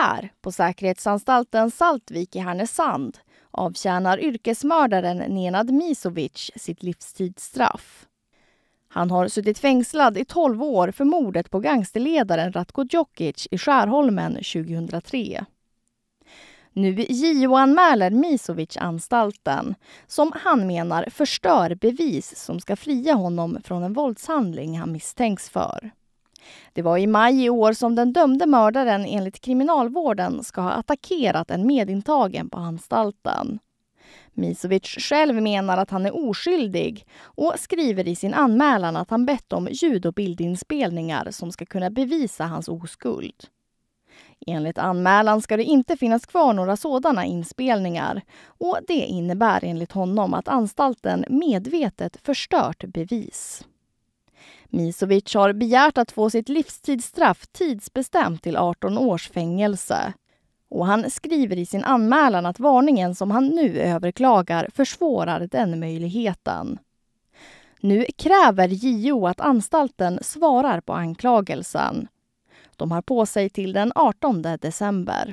här, på säkerhetsanstalten Saltvik i Härnösand, avtjänar yrkesmördaren Nenad Misovic sitt livstidsstraff. Han har suttit fängslad i 12 år för mordet på gangsterledaren Ratko Djokic i Skärholmen 2003. Nu JO-anmäler Misovic anstalten som han menar förstör bevis som ska fria honom från en våldshandling han misstänks för. Det var i maj i år som den dömde mördaren enligt kriminalvården ska ha attackerat en medintagen på anstalten. Misovic själv menar att han är oskyldig och skriver i sin anmälan att han bett om ljud och bildinspelningar som ska kunna bevisa hans oskuld. Enligt anmälan ska det inte finnas kvar några sådana inspelningar och det innebär enligt honom att anstalten medvetet förstört bevis. Misovic har begärt att få sitt livstidsstraff tidsbestämt till 18 års fängelse. Och han skriver i sin anmälan att varningen som han nu överklagar försvårar den möjligheten. Nu kräver JO att anstalten svarar på anklagelsen. De har på sig till den 18 december.